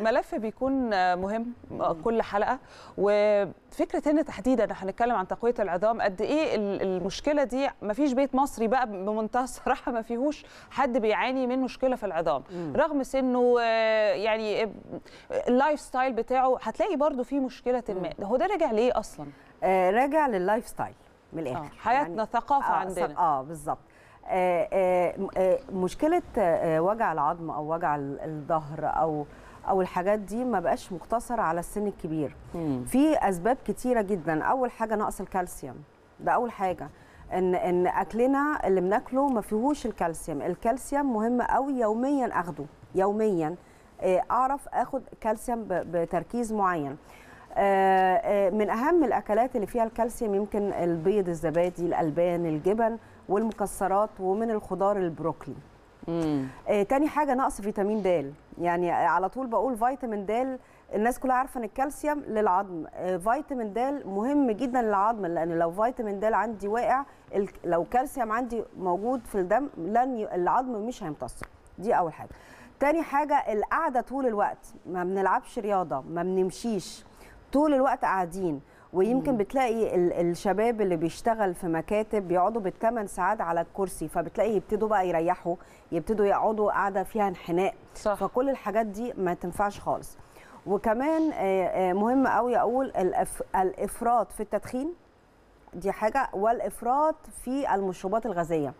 ملف بيكون مهم كل حلقه وفكره ان تحديدا هنتكلم عن تقويه العظام قد ايه المشكله دي ما فيش بيت مصري بقى بمنتهى الصراحه ما فيهوش حد بيعاني من مشكله في العظام رغم سنه آه، يعني آه، اللايف ستايل بتاعه هتلاقي برده في مشكله ما هو ده راجع ليه اصلا آه، راجع لللايف ستايل من الاخر حياتنا يعني ثقافه عندنا اه بالظبط آه، آه، آه، مشكله وجع العظم او وجع الظهر او او الحاجات دي ما بقاش مقتصر على السن الكبير في اسباب كتيره جدا اول حاجه نقص الكالسيوم ده اول حاجه ان ان اكلنا اللي بناكله ما فيهوش الكالسيوم الكالسيوم مهم قوي يوميا اخده يوميا اعرف اخد كالسيوم بتركيز معين من اهم الاكلات اللي فيها الكالسيوم يمكن البيض الزبادي الالبان الجبن والمكسرات ومن الخضار البروكلي آه تاني حاجه نقص فيتامين د يعني على طول بقول فيتامين د الناس كلها عارفه ان الكالسيوم للعظم آه فيتامين د مهم جدا للعظم لان لو فيتامين د عندي واقع لو كالسيوم عندي موجود في الدم لن ي... العظم مش هيمتص دي اول حاجه تاني حاجه القعده طول الوقت ما بنلعبش رياضه ما بنمشيش طول الوقت قاعدين ويمكن بتلاقي الشباب اللي بيشتغل في مكاتب بيقعدوا بالثمان ساعات على الكرسي فبتلاقي يبتدوا بقى يريحوا يبتدوا يقعدوا قاعده فيها انحناء صح. فكل الحاجات دي ما تنفعش خالص وكمان آه، آه، مهم قوي اقول الافراط في التدخين دي حاجه والافراط في المشروبات الغازيه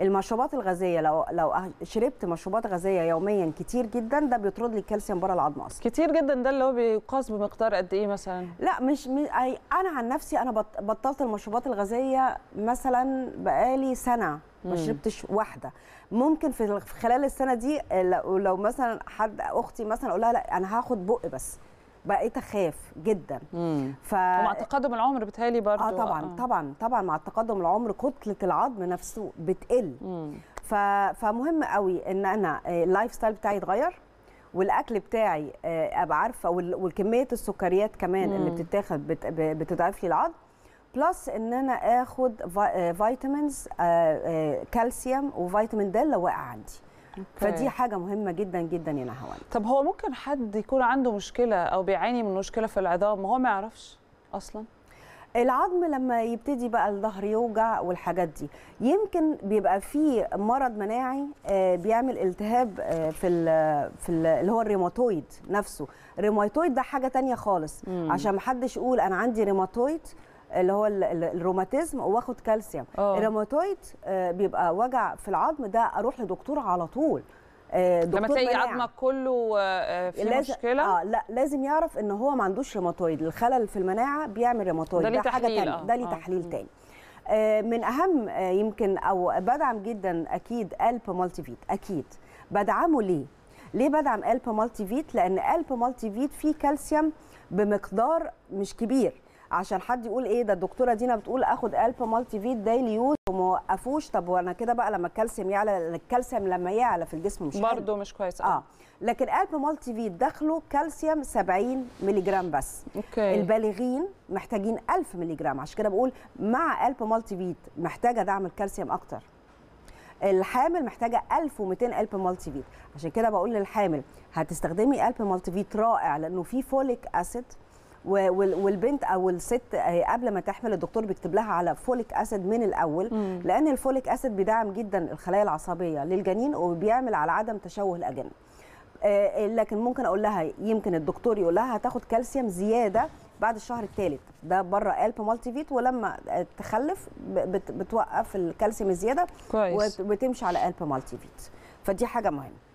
المشروبات الغازيه لو لو أه، شربت مشروبات غازيه يوميا كتير جدا ده بيطرد لي الكالسيوم بره العظم اصلا كتير جدا ده اللي هو بيقاس بمقدار قد ايه مثلا لا مش, مش انا عن نفسي انا بطلت المشروبات الغازيه مثلا بقالي سنه ما شربتش واحده ممكن في خلال السنه دي لو مثلا حد اختي مثلا اقول لها لا انا هاخد بق بس بقيت اخاف جدا ف... ومع تقدم العمر بتهالي برضه اه طبعا آه. طبعا طبعا مع تقدم العمر كتله العظم نفسه بتقل ف... فمهم قوي ان انا آه، اللايف ستايل بتاعي يتغير والاكل بتاعي آه، ابقى عارفه والكميه السكريات كمان مم. اللي بتتاخد بت... بتضعف لي العظم بلس ان انا اخد فيتامينز آه، كالسيوم وفيتامين د لو واقع عندي فدي حاجه مهمه جدا جدا يا نهوان طب هو ممكن حد يكون عنده مشكله او بيعاني من مشكله في العظام هو ما يعرفش اصلا العظم لما يبتدي بقى الظهر يوجع والحاجات دي يمكن بيبقى فيه مرض مناعي آه، بيعمل التهاب آه، في في اللي هو الريماتويد نفسه الريماتويد ده حاجه تانية خالص مم. عشان محدش يقول انا عندي ريماتويد اللي هو الروماتيزم واخد كالسيوم آه. الروماتويد آه، بيبقى وجع في العظم ده اروح لدكتور على طول آه، لما تلاقي عظمك كله في لازم مشكله اه لا لازم يعرف ان هو ما عندوش روماتويد الخلل في المناعه بيعمل ريماتويد ده, ده حاجه ثانيه ده ليه آه. تحليل تاني من اهم يمكن او بدعم جدا اكيد الب مالتي فيت اكيد بدعمه ليه ليه بدعم الب مالتي فيت لان الب مالتي فيت فيه كالسيوم بمقدار مش كبير عشان حد يقول ايه ده الدكتوره دينا بتقول اخد الب مالتي فيت دايلي يوز وما وقفوش طب وانا كده بقى لما الكالسيوم يعلى الكالسيوم لما يعلى في الجسم مش برضه مش كويس آه. اه لكن الب مالتي فيت داخله كالسيوم 70 ملي جرام بس أوكي. البالغين محتاجين 1000 ملي جرام عشان كده بقول مع الب مالتي فيت محتاجه دعم الكالسيوم اكتر الحامل محتاجه 1200 الب مالتي فيت عشان كده بقول للحامل هتستخدمي الب مالتي فيت رائع لانه فيه فوليك اسيد والبنت او الست قبل ما تحمل الدكتور بيكتب لها على فوليك اسيد من الاول مم. لان الفوليك اسيد بيدعم جدا الخلايا العصبيه للجنين وبيعمل على عدم تشوه الاجنه آه، لكن ممكن اقول لها يمكن الدكتور يقول لها هتاخد كالسيوم زياده بعد الشهر الثالث ده بره قلب مالتي فيت ولما آه، تخلف بتوقف الكالسيوم الزياده كويس. وبتمشي على قلب مالتي فيت فدي حاجه مهمه